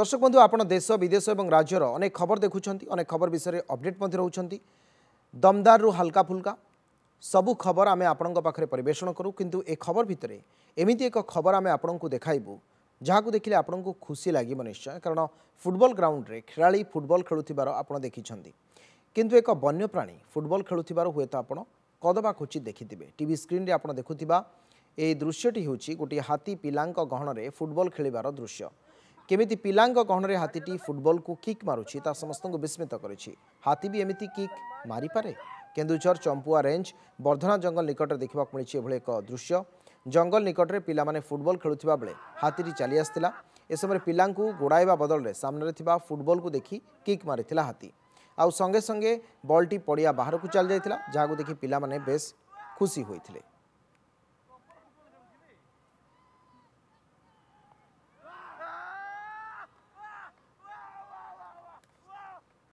দর্শক বন্ধু আপনার দেশ বিদেশ এবং রাজ্যর অনেক খবর দেখুম অনেক খবর বিষয়ে অপডেট রয়েছেন দমদারু হালকা ফুলকা সবু খবর আমি আপনার পাখে পরিবেশন করু কিন্তু এ খবর ভিতরে এমিতি এক খবর আমি আপনার দেখাইবু যা দেখলে আপনার খুশি লাগিব নিশ্চয় কারণ ফুটবল গ্রাউন্ডে খেলাড়ি ফুটবল খেলুবার আপনার দেখিছেন কিন্তু এক বন্যপ্রাণী ফুটবল খেলুবার হুয়েত আপনার কদবা খুচি দেখিবে টিভি স্ক্রিনে আপনার দেখুবা এই দৃশ্যটি হচ্ছে গোটি হাতি পিলাঙ্ক গহণরে ফুটবল খেলিবার দৃশ্য କେମିତି ପିଲାଙ୍କ ଗହଣରେ ହାତୀଟି ଫୁଟବଲକୁ କିକ୍ ମାରୁଛି ତାହା ସମସ୍ତଙ୍କୁ ବିସ୍ମିତ କରିଛି ହାତୀ ବି ଏମିତି କିକ୍ ମାରିପାରେ କେନ୍ଦୁଝର ଚମ୍ପୁଆ ରେଞ୍ଜ ବର୍ଦ୍ଧନା ଜଙ୍ଗଲ ନିକଟରେ ଦେଖିବାକୁ ମିଳିଛି ଏଭଳି ଏକ ଦୃଶ୍ୟ ଜଙ୍ଗଲ ନିକଟରେ ପିଲାମାନେ ଫୁଟବଲ ଖେଳୁଥିବା ବେଳେ ହାତୀଟି ଚାଲି ଆସିଥିଲା ଏ ସମୟରେ ପିଲାଙ୍କୁ ଗୋଡ଼ାଇବା ବଦଳରେ ସାମ୍ନାରେ ଥିବା ଫୁଟବଲକୁ ଦେଖି କିକ୍ ମାରିଥିଲା ହାତୀ ଆଉ ସଙ୍ଗେ ସଙ୍ଗେ ବଲ୍ଟି ପଡ଼ିଆ ବାହାରକୁ ଚାଲିଯାଇଥିଲା ଯାହାକୁ ଦେଖି ପିଲାମାନେ ବେଶ୍ ଖୁସି ହୋଇଥିଲେ